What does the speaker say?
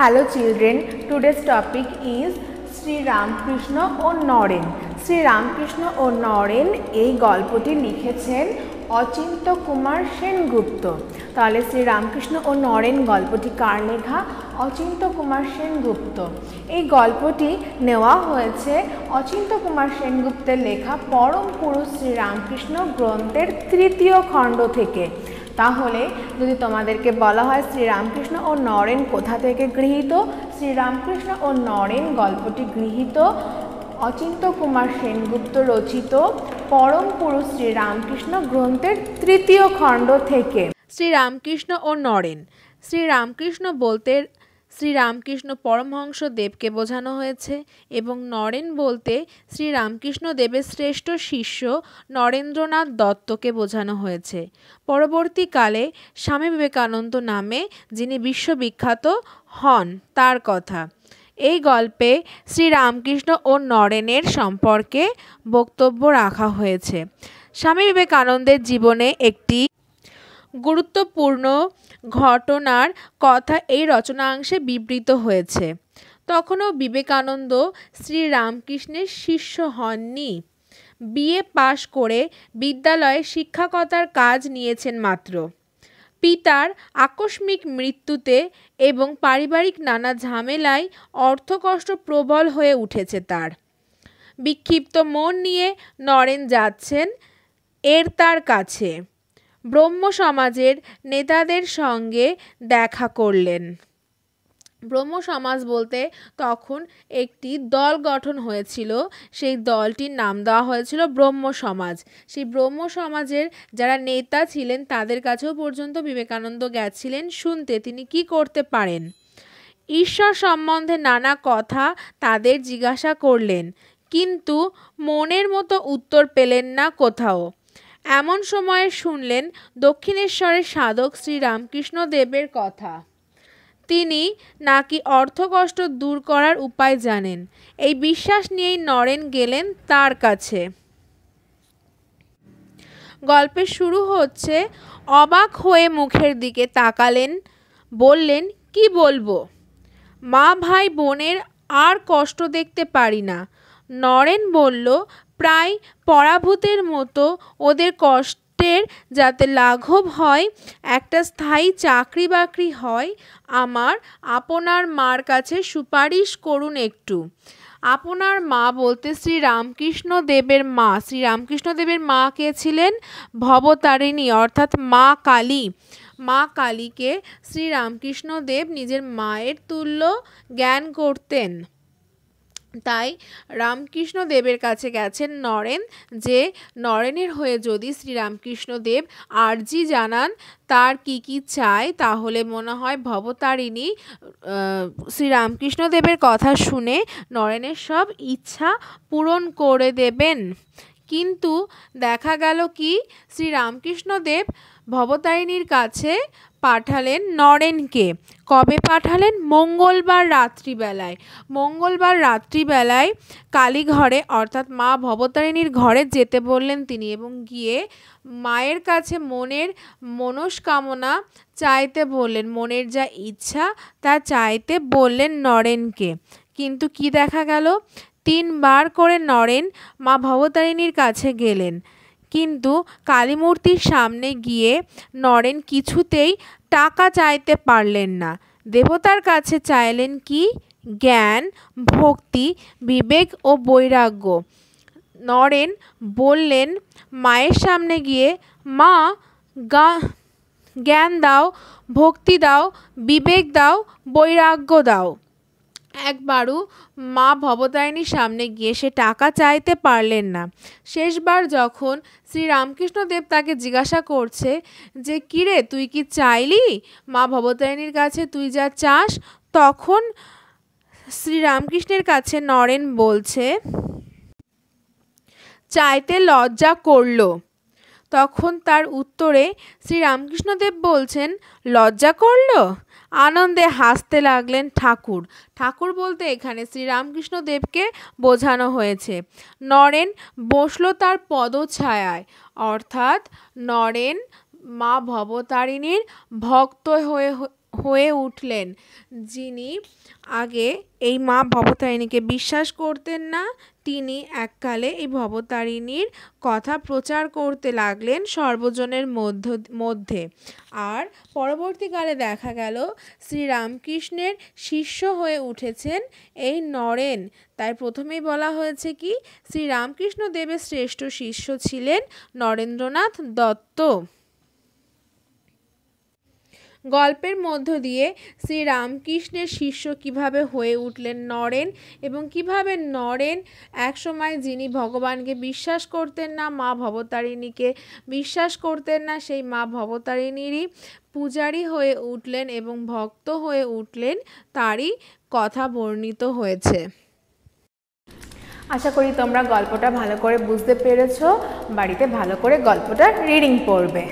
hello children today's topic is Sri Ramakrishna ও নরেন শ্রীরামকৃষ্ণ ও নরেন এই গল্পটি লিখেছেন অচিন্ত কুমার সেনগুপ্ত তাহলে শ্রীরামকৃষ্ণ ও নরেন গল্পটি কার লেখা অচিন্ত কুমার সেনগুপ্ত এই গল্পটি নেওয়া হয়েছে অচিন্ত কুমার সেনগুপ্তের লেখা পরম পুরুষ শ্রীরামকৃষ্ণ গ্রন্থের তৃতীয় খণ্ড থেকে তাহলে যদি তোমাদেরকে বলা হয় শ্রীরামকৃষ্ণ ও নরেন কোথা থেকে গৃহীত শ্রীরামকৃষ্ণ ও নরেন গল্পটি গৃহীত অচিন্ত কুমার সেনগুপ্ত রচিত পরম পুরুষ শ্রীরামকৃষ্ণ গ্রন্থের তৃতীয় খণ্ড থেকে শ্রীরামকৃষ্ণ ও নরেন শ্রীরামকৃষ্ণ বলতে শ্রীরামকৃষ্ণ পরমহংসদেবকে বোঝানো হয়েছে এবং নরেন বলতে শ্রীরামকৃষ্ণ দেবের শ্রেষ্ঠ শিষ্য নরেন্দ্রনাথ দত্তকে বোঝানো হয়েছে পরবর্তীকালে স্বামী বিবেকানন্দ নামে যিনি বিশ্ববিখ্যাত হন তার কথা এই গল্পে শ্রীরামকৃষ্ণ ও নরেনের সম্পর্কে বক্তব্য রাখা হয়েছে স্বামী বিবেকানন্দের জীবনে একটি গুরুত্বপূর্ণ ঘটনার কথা এই রচনাংশে বিবৃত হয়েছে তখনও বিবেকানন্দ শ্রীরামকৃষ্ণের শিষ্য হননি বিএ পাশ করে বিদ্যালয়ে শিক্ষকতার কাজ নিয়েছেন মাত্র পিতার আকস্মিক মৃত্যুতে এবং পারিবারিক নানা ঝামেলায় অর্থকষ্ট প্রবল হয়ে উঠেছে তার বিক্ষিপ্ত মন নিয়ে নরেন যাচ্ছেন এর তার কাছে ব্রহ্ম সমাজের নেতাদের সঙ্গে দেখা করলেন ব্রহ্ম সমাজ বলতে তখন একটি দল গঠন হয়েছিল সেই দলটির নাম দেওয়া হয়েছিল ব্রহ্ম সমাজ সেই ব্রহ্ম সমাজের যারা নেতা ছিলেন তাদের কাছেও পর্যন্ত বিবেকানন্দ গেছিলেন শুনতে তিনি কি করতে পারেন ঈশ্বর সম্বন্ধে নানা কথা তাদের জিজ্ঞাসা করলেন কিন্তু মনের মতো উত্তর পেলেন না কোথাও এমন সময়ে শুনলেন দক্ষিণেশ্বরের সাধক শ্রীরামকৃষ্ণ দেবের কথা তিনি নাকি অর্থকষ্ট দূর করার উপায় জানেন এই বিশ্বাস নিয়েই নরেন গেলেন তার কাছে গল্পের শুরু হচ্ছে অবাক হয়ে মুখের দিকে তাকালেন বললেন কি বলবো মা ভাই বোনের আর কষ্ট দেখতে পারি না নরেন বলল প্রায় পরাভূতের মতো ওদের কষ্টের যাতে লাঘব হয় একটা স্থায়ী চাকরি বাকরি হয় আমার আপনার মার কাছে সুপারিশ করুন একটু আপনার মা বলতে শ্রী রামকৃষ্ণ দেবের মা শ্রী রামকৃষ্ণ দেবের মা কে ছিলেন ভবতারিণী অর্থাৎ মা কালী মা কালীকে শ্রী রামকৃষ্ণ দেব নিজের মায়ের তুল্য জ্ঞান করতেন তাই রামকৃষ্ণ দেবের কাছে গেছেন নরেন যে নরেনের হয়ে যদি শ্রীরামকৃষ্ণদেব আরজি জানান তার কি কি চায় তাহলে মনে হয় ভবতারিণী শ্রীরামকৃষ্ণদেবের কথা শুনে নরেনের সব ইচ্ছা পূরণ করে দেবেন কিন্তু দেখা গেল কি শ্রীরামকৃষ্ণদেব ভবতারিণীর কাছে পাঠালেন নরেনকে কবে পাঠালেন মঙ্গলবার রাত্রিবেলায় মঙ্গলবার রাত্রিবেলায় কালীঘরে অর্থাৎ মা ভবতারিণীর ঘরে যেতে বললেন তিনি এবং গিয়ে মায়ের কাছে মনের মনস্কামনা চাইতে বললেন মনের যা ইচ্ছা তা চাইতে বললেন নরেনকে কিন্তু কি দেখা গেল তিনবার করে নরেন মা ভবতারিণীর কাছে গেলেন কিন্তু কালীমূর্তির সামনে গিয়ে নরেন কিছুতেই টাকা চাইতে পারলেন না দেবতার কাছে চাইলেন কি জ্ঞান ভক্তি বিবেক ও বৈরাগ্য নরেন বললেন মায়ের সামনে গিয়ে মা গা জ্ঞান দাও ভক্তি দাও বিবেক দাও বৈরাগ্য দাও একবারও মা ভবতারিণীর সামনে গিয়ে সে টাকা চাইতে পারলেন না শেষবার যখন শ্রীরামকৃষ্ণদেব তাকে জিজ্ঞাসা করছে যে কিরে তুই কি চাইলি মা ভবতারিণীর কাছে তুই যা চাস তখন শ্রীরামকৃষ্ণের কাছে নরেন বলছে চাইতে লজ্জা করলো তখন তার উত্তরে শ্রীরামকৃষ্ণদেব বলছেন লজ্জা করল আনন্দে হাসতে লাগলেন ঠাকুর ঠাকুর বলতে এখানে শ্রীরামকৃষ্ণদেবকে বোঝানো হয়েছে নরেন বসল তার পদছায়ায় অর্থাৎ নরেন মা ভবতারিণীর ভক্ত হয়ে হয়ে উঠলেন যিনি আগে এই মা ভবতারিণীকে বিশ্বাস করতেন না তিনি এককালে এই ভবতারিণীর কথা প্রচার করতে লাগলেন সর্বজনের মধ্য মধ্যে আর পরবর্তীকালে দেখা গেল শ্রীরামকৃষ্ণের শিষ্য হয়ে উঠেছেন এই নরেন তাই প্রথমেই বলা হয়েছে কি শ্রীরামকৃষ্ণ দেবের শ্রেষ্ঠ শিষ্য ছিলেন নরেন্দ্রনাথ দত্ত গল্পের মধ্য দিয়ে শ্রীরামকৃষ্ণের শিষ্য কিভাবে হয়ে উঠলেন নরেন এবং কিভাবে নরেন একসময় যিনি ভগবানকে বিশ্বাস করতেন না মা ভবতারিণীকে বিশ্বাস করতেন না সেই মা ভবতারিণীরই পূজারী হয়ে উঠলেন এবং ভক্ত হয়ে উঠলেন তারই কথা বর্ণিত হয়েছে আশা করি তোমরা গল্পটা ভালো করে বুঝতে পেরেছ বাড়িতে ভালো করে গল্পটা রিডিং পড়বে